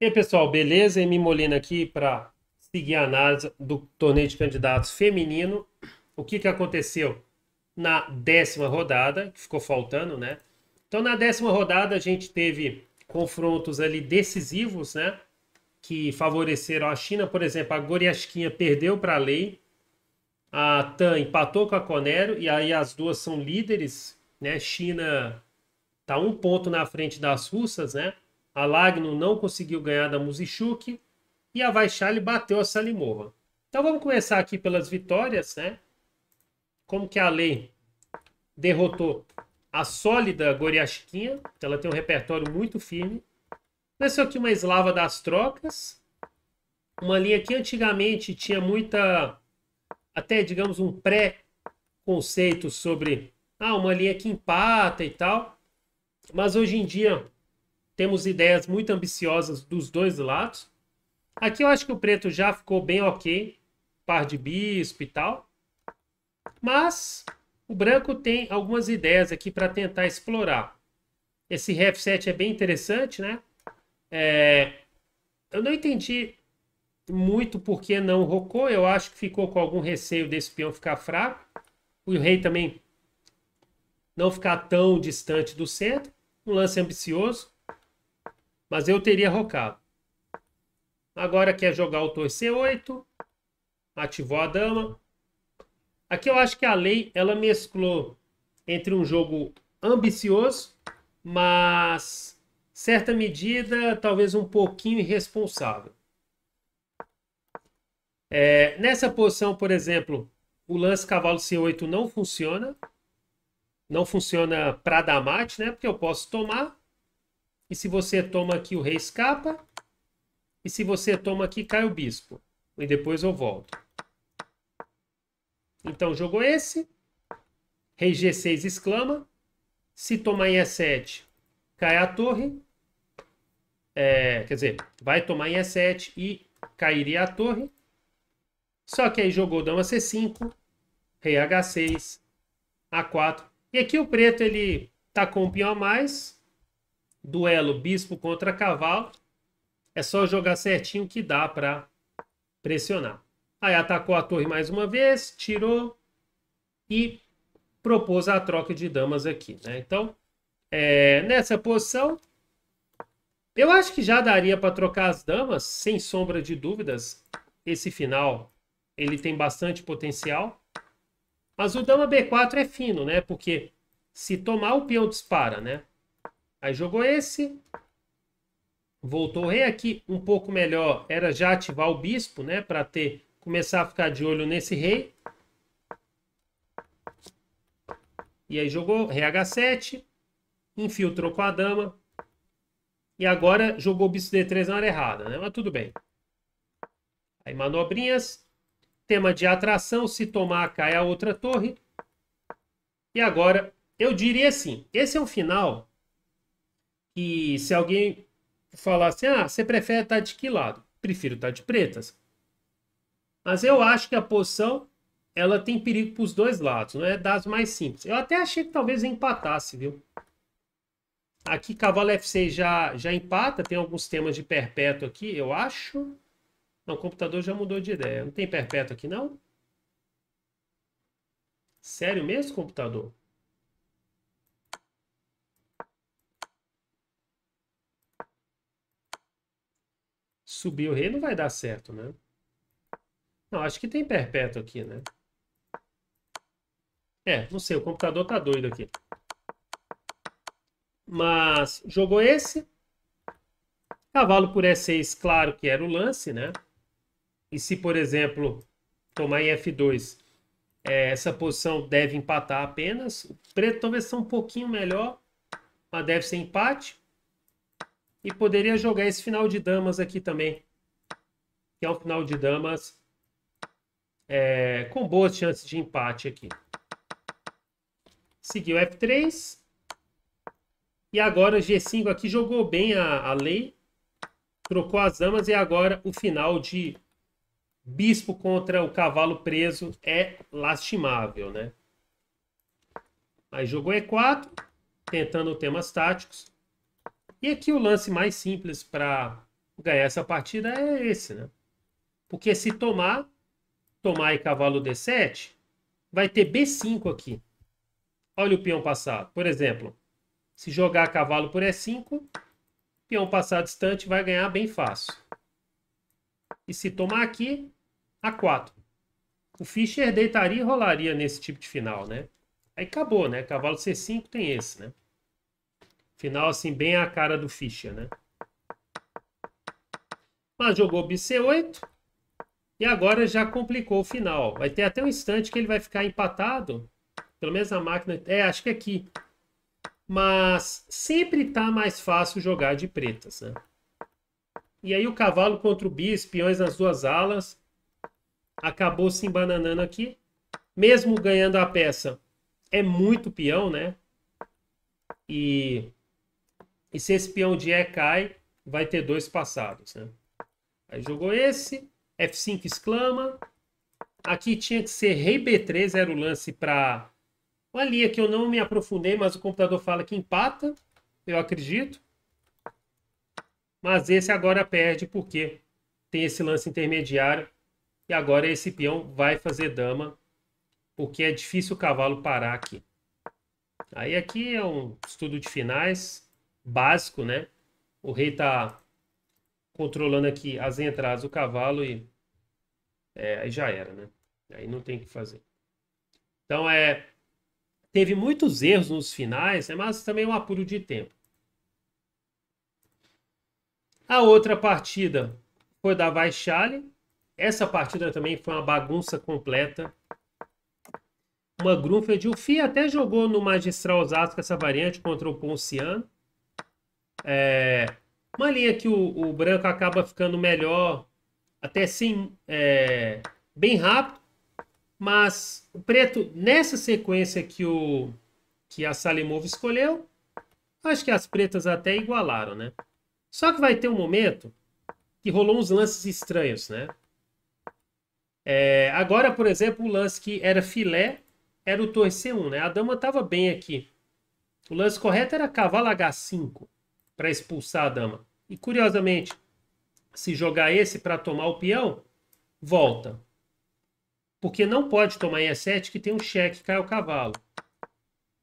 E aí, pessoal, beleza? Emi Molina aqui para seguir a análise do torneio de candidatos feminino. O que, que aconteceu na décima rodada, que ficou faltando, né? Então, na décima rodada, a gente teve confrontos ali decisivos, né? Que favoreceram a China, por exemplo, a Goriasquinha perdeu para a Lei, a Tan empatou com a Conero, e aí as duas são líderes, né? China tá um ponto na frente das russas, né? A Lagno não conseguiu ganhar da Musichuk e a Vaishali bateu a Salimova. Então vamos começar aqui pelas vitórias, né? Como que a Lei derrotou a sólida que ela tem um repertório muito firme. Começou aqui uma eslava das trocas, uma linha que antigamente tinha muita, até digamos um pré-conceito sobre ah, uma linha que empata e tal, mas hoje em dia temos ideias muito ambiciosas dos dois lados. Aqui eu acho que o preto já ficou bem ok, par de bispo e tal. Mas o branco tem algumas ideias aqui para tentar explorar. Esse half 7 é bem interessante, né? É... Eu não entendi muito por que não rocou. Eu acho que ficou com algum receio desse peão ficar fraco. O rei também não ficar tão distante do centro. Um lance ambicioso. Mas eu teria rocado. Agora quer jogar o torre C8. Ativou a dama. Aqui eu acho que a lei ela mesclou entre um jogo ambicioso, mas certa medida talvez um pouquinho irresponsável. É, nessa posição, por exemplo, o lance cavalo C8 não funciona. Não funciona para dar mate, né? Porque eu posso tomar e se você toma aqui, o rei escapa. E se você toma aqui, cai o bispo. E depois eu volto. Então jogou esse. Rei G6 exclama. Se tomar em E7, cai a torre. É, quer dizer, vai tomar em E7 e cairia a torre. Só que aí jogou dama C5, rei H6, A4. E aqui o preto ele tá com um peão a mais, duelo bispo contra cavalo. É só jogar certinho que dá para pressionar. Aí atacou a torre mais uma vez, tirou e propôs a troca de damas aqui. Né? Então, é, nessa posição, eu acho que já daria para trocar as damas, sem sombra de dúvidas. Esse final ele tem bastante potencial. Mas o dama B4 é fino, né? Porque se tomar o peão dispara, né? Aí jogou esse. Voltou o rei aqui, um pouco melhor era já ativar o bispo, né? Para ter começar a ficar de olho nesse rei. E aí jogou rei h7, infiltrou com a dama. E agora jogou o bispo d3 na hora errada, né? Mas tudo bem. Aí manobrinhas, tema de atração, se tomar cai a outra torre. E agora, eu diria assim, esse é um final que se alguém falar assim, ah, você prefere estar de que lado? Prefiro estar de pretas. Mas eu acho que a posição ela tem perigo para os dois lados, não é das mais simples. Eu até achei que talvez empatasse, viu? Aqui cavalo F6 já, já empata, tem alguns temas de perpétuo aqui, eu acho. Não, o computador já mudou de ideia. Não tem perpétuo aqui, não? Sério mesmo, computador? subir o rei não vai dar certo, né? Não, acho que tem perpétuo aqui, né? É, não sei, o computador tá doido aqui. Mas jogou esse. Cavalo por E6, claro que era o lance, né? E se, por exemplo, tomar em F2, é, essa posição deve empatar apenas. O preto talvez seja um pouquinho melhor, mas deve ser empate. E poderia jogar esse final de damas aqui também. Que é um final de damas é, com boas chances de empate aqui. Seguiu F3. E agora G5 aqui jogou bem a, a lei. Trocou as damas e agora o final de bispo contra o cavalo preso é lastimável, né? Aí jogou E4, tentando temas táticos. E aqui o lance mais simples para ganhar essa partida é esse, né? Porque se tomar, tomar e cavalo D7, vai ter B5 aqui. Olha o peão passado. Por exemplo, se jogar cavalo por E5, peão passar distante vai ganhar bem fácil. E se tomar aqui, A4. O Fischer deitaria e rolaria nesse tipo de final, né? Aí acabou, né? Cavalo C5 tem esse, né? Final, assim, bem a cara do Ficha, né? Mas jogou BC8. E agora já complicou o final. Vai ter até um instante que ele vai ficar empatado. Pelo menos a máquina... É, acho que é aqui. Mas sempre tá mais fácil jogar de pretas, né? E aí o cavalo contra o bis, peões nas duas alas. Acabou se embananando aqui. Mesmo ganhando a peça, é muito peão, né? E e se esse peão de E cai, vai ter dois passados. Né? Aí jogou esse, F5 exclama. Aqui tinha que ser rei B3, era o lance para uma linha que eu não me aprofundei, mas o computador fala que empata, eu acredito. Mas esse agora perde porque tem esse lance intermediário e agora esse peão vai fazer dama, porque é difícil o cavalo parar aqui. Aí aqui é um estudo de finais, básico, né? O rei tá controlando aqui as entradas, o cavalo e é, aí já era, né? Aí não tem o que fazer. Então é teve muitos erros nos finais, né? mas também é um apuro de tempo. A outra partida foi da Vaixale. Essa partida também foi uma bagunça completa. Uma Grunfeld. O FIA até jogou no Magistral Osasco essa variante contra o Ponciano. É, uma linha que o, o branco acaba ficando melhor, até sim, é, bem rápido, mas o preto, nessa sequência que, o, que a Salimov escolheu, acho que as pretas até igualaram, né? Só que vai ter um momento que rolou uns lances estranhos, né? É, agora, por exemplo, o lance que era filé era o torre C1, né? A dama estava bem aqui. O lance correto era cavalo H5 para expulsar a dama. E curiosamente, se jogar esse para tomar o peão, volta. Porque não pode tomar em E7 que tem um cheque, cai o cavalo.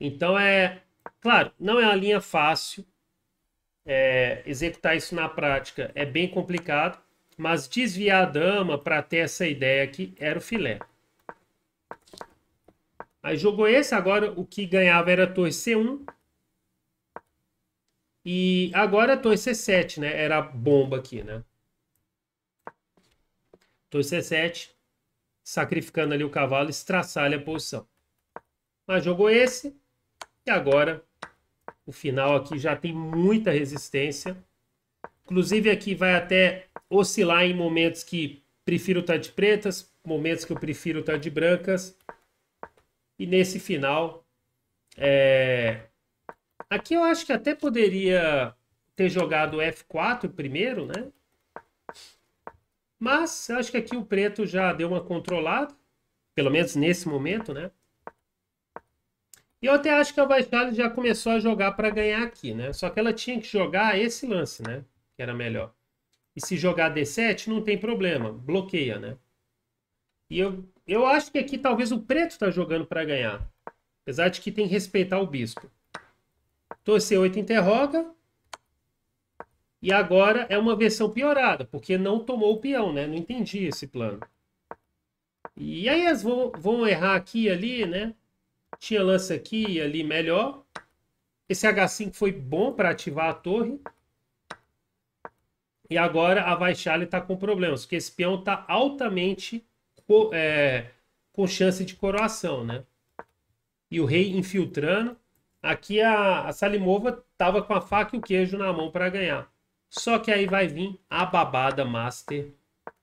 Então é. Claro, não é uma linha fácil. É, executar isso na prática é bem complicado. Mas desviar a dama para ter essa ideia aqui era o filé. Aí jogou esse, agora o que ganhava era torre C1. E agora Tom C7, né? Era a bomba aqui, né? Tom C7, sacrificando ali o cavalo, estraçalha a posição. Mas jogou esse, e agora o final aqui já tem muita resistência. Inclusive aqui vai até oscilar em momentos que prefiro estar tá de pretas, momentos que eu prefiro estar tá de brancas. E nesse final, é, Aqui eu acho que até poderia ter jogado F4 primeiro, né? Mas eu acho que aqui o preto já deu uma controlada, pelo menos nesse momento, né? E eu até acho que a Vaishali já começou a jogar para ganhar aqui, né? Só que ela tinha que jogar esse lance, né? Que era melhor. E se jogar D7, não tem problema, bloqueia, né? E eu, eu acho que aqui talvez o preto está jogando para ganhar. Apesar de que tem que respeitar o bispo. Então c 8 interroga. E agora é uma versão piorada, porque não tomou o peão, né? Não entendi esse plano. E aí elas vão, vão errar aqui e ali, né? Tinha lança aqui e ali melhor. Esse H5 foi bom para ativar a torre. E agora a Vaixale está com problemas, porque esse peão está altamente é, com chance de coroação, né? E o rei infiltrando. Aqui a, a Salimova tava com a faca e o queijo na mão para ganhar. Só que aí vai vir a babada master.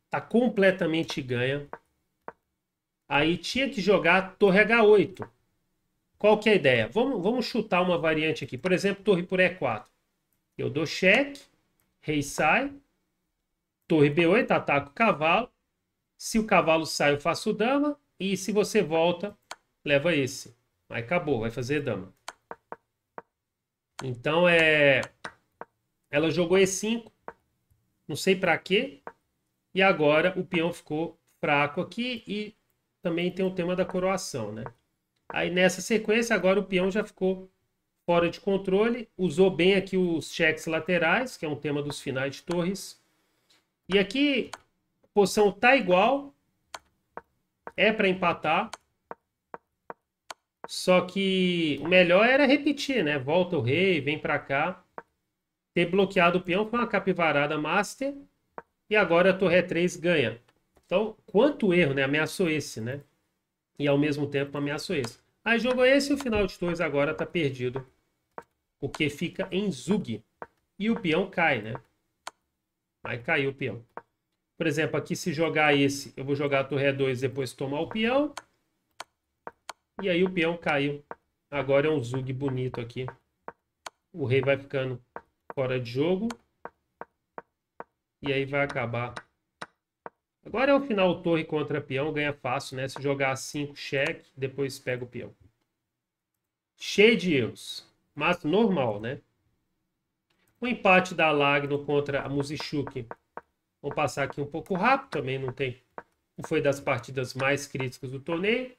Tá completamente ganha. Aí tinha que jogar torre H8. Qual que é a ideia? Vamos, vamos chutar uma variante aqui. Por exemplo, torre por E4. Eu dou cheque, rei sai, torre B8, ataca o cavalo. Se o cavalo sai, eu faço dama. E se você volta, leva esse. Aí acabou, vai fazer dama. Então é. Ela jogou E5, não sei para quê, e agora o peão ficou fraco aqui e também tem o tema da coroação, né? Aí nessa sequência, agora o peão já ficou fora de controle, usou bem aqui os cheques laterais, que é um tema dos finais de torres. E aqui a posição tá igual, é para empatar, só que o melhor era repetir, né? Volta o rei, vem para cá. Ter bloqueado o peão com uma capivarada master. E agora a torre 3 é ganha. Então, quanto erro, né? Ameaçou esse, né? E ao mesmo tempo ameaçou esse. Aí jogou esse e o final de 2 agora tá perdido. Porque fica em Zug. E o peão cai, né? Aí caiu o peão. Por exemplo, aqui se jogar esse, eu vou jogar a torre 2 é e depois tomar o peão. E aí o peão caiu. Agora é um Zug bonito aqui. O rei vai ficando fora de jogo. E aí vai acabar. Agora é o final torre contra peão. Ganha fácil, né? Se jogar 5 cheque, depois pega o peão. Cheio de erros. Mas normal, né? O empate da Lagno contra a musichuk Vamos passar aqui um pouco rápido, também não tem. Foi das partidas mais críticas do torneio.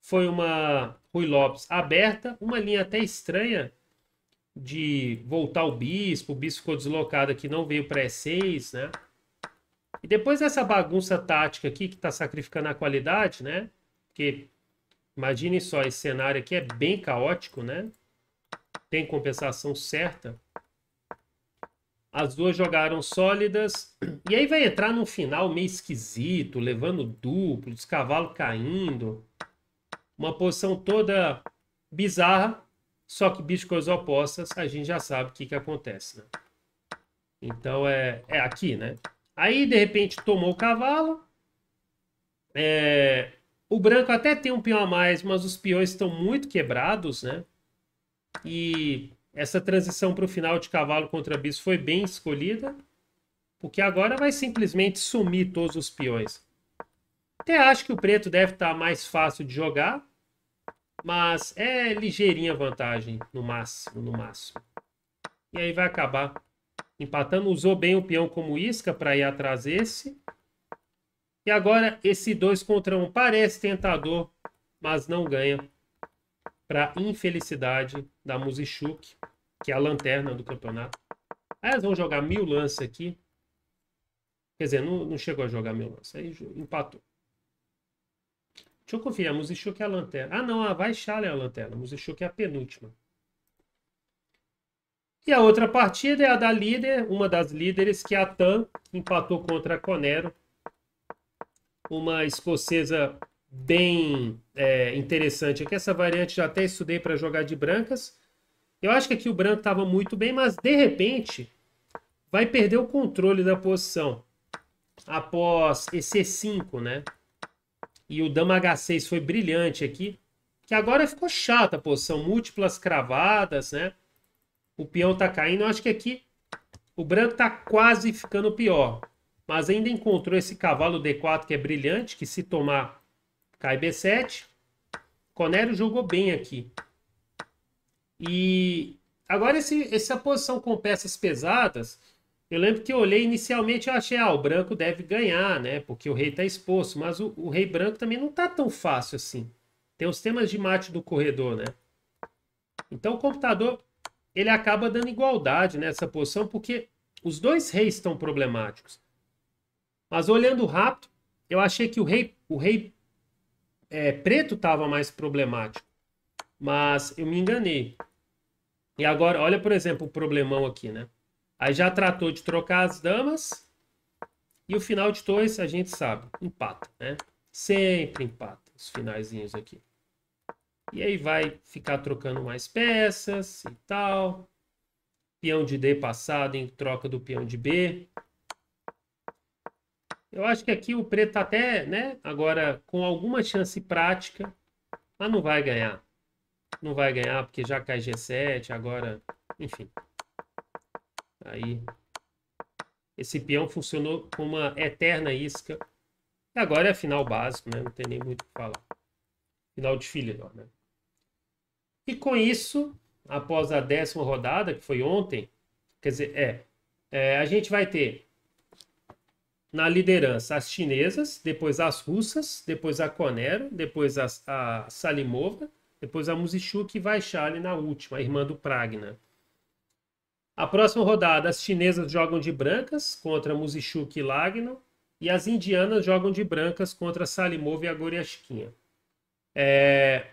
Foi uma Rui Lopes aberta, uma linha até estranha de voltar o bispo, o bispo ficou deslocado aqui, não veio para E6, né? E depois dessa bagunça tática aqui, que está sacrificando a qualidade, né? Porque imagine só, esse cenário aqui é bem caótico, né? Tem compensação certa. As duas jogaram sólidas. E aí vai entrar num final meio esquisito, levando duplo, os cavalos caindo. Uma posição toda bizarra, só que bichos opostas, a gente já sabe o que, que acontece, né? Então é, é aqui, né? Aí, de repente, tomou o cavalo. É... O branco até tem um peão a mais, mas os peões estão muito quebrados, né? E essa transição para o final de cavalo contra bis foi bem escolhida, porque agora vai simplesmente sumir todos os peões. Até acho que o preto deve estar tá mais fácil de jogar, mas é ligeirinha vantagem, no máximo, no máximo. E aí vai acabar empatando. Usou bem o peão como isca para ir atrás desse. E agora esse 2 contra 1 um parece tentador, mas não ganha. Para infelicidade da Musichuk, que é a lanterna do campeonato. Aí elas vão jogar mil lance aqui. Quer dizer, não, não chegou a jogar mil lance, aí empatou. Deixa eu confiar. A Musishook é a lanterna. Ah, não. A Vaishali é a lanterna. A é a penúltima. E a outra partida é a da líder, uma das líderes, que é a TAM empatou contra a Conero. Uma escocesa bem é, interessante. Aqui essa variante já até estudei para jogar de brancas. Eu acho que aqui o branco estava muito bem, mas de repente vai perder o controle da posição após e 5 né? e o Dama H6 foi brilhante aqui, que agora ficou chata pô são múltiplas cravadas, né? O peão tá caindo, eu acho que aqui o branco tá quase ficando pior, mas ainda encontrou esse cavalo D4 que é brilhante, que se tomar cai B7. Conero jogou bem aqui. E agora esse, essa posição com peças pesadas, eu lembro que eu olhei inicialmente, eu achei, ah, o branco deve ganhar, né? Porque o rei tá exposto, mas o, o rei branco também não tá tão fácil assim. Tem os temas de mate do corredor, né? Então o computador, ele acaba dando igualdade nessa posição, porque os dois reis estão problemáticos. Mas olhando rápido, eu achei que o rei, o rei é, preto estava mais problemático. Mas eu me enganei. E agora, olha, por exemplo, o problemão aqui, né? Aí já tratou de trocar as damas. E o final de dois, a gente sabe, empata, né? Sempre empata os finaizinhos aqui. E aí vai ficar trocando mais peças e tal. Peão de D passado em troca do peão de B. Eu acho que aqui o preto tá até, né? Agora, com alguma chance prática, mas não vai ganhar. Não vai ganhar porque já cai G7, agora, enfim. Aí, esse peão funcionou com uma eterna isca. E agora é final básico, né? Não tem nem muito o que falar. Final de filho, né? E com isso, após a décima rodada, que foi ontem, quer dizer, é, é a gente vai ter na liderança as chinesas, depois as russas, depois a Conero, depois a, a Salimova, depois a Musichuk e vai ali na última, a irmã do Pragna. A próxima rodada, as chinesas jogam de brancas contra Musichuk e Lagno. E as indianas jogam de brancas contra Salimov e Agoriashkinha. É,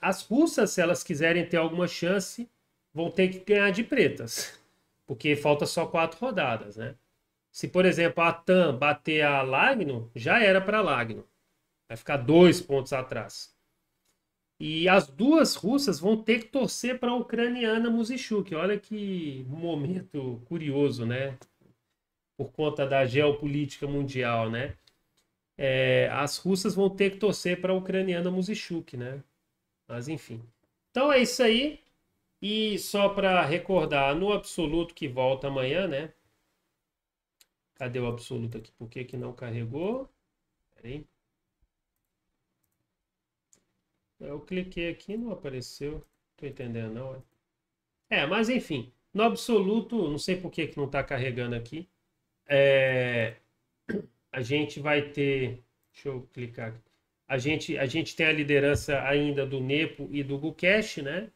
as russas, se elas quiserem ter alguma chance, vão ter que ganhar de pretas. Porque falta só quatro rodadas, né? Se, por exemplo, a TAM bater a Lagno, já era para Lagno. Vai ficar dois pontos atrás. E as duas russas vão ter que torcer para a ucraniana Musichuk. Olha que momento curioso, né? Por conta da geopolítica mundial, né? É, as russas vão ter que torcer para a ucraniana Musichuk, né? Mas enfim. Então é isso aí. E só para recordar, no absoluto que volta amanhã, né? Cadê o absoluto aqui? Por que, que não carregou? Peraí. Eu cliquei aqui e não apareceu. Tô entendendo, não. É, é mas enfim. No absoluto, não sei por que, que não está carregando aqui. É, a gente vai ter. Deixa eu clicar aqui. A gente, a gente tem a liderança ainda do Nepo e do Gukesh, né?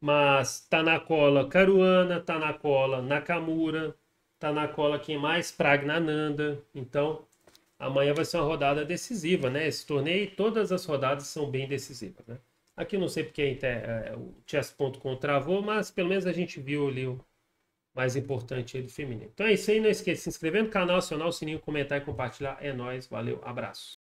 Mas tá na cola Caruana, tá na cola Nakamura, tá na cola quem mais? Pragnananda. Então, amanhã vai ser uma rodada decisiva, né? Esse torneio, todas as rodadas são bem decisivas, né? Aqui não sei porque é, o chess.com travou, mas pelo menos a gente viu ali o mais importante do feminino. Então é isso aí, não esqueça de se inscrever no canal, acionar o sininho, comentar e compartilhar. É nóis, valeu, abraço.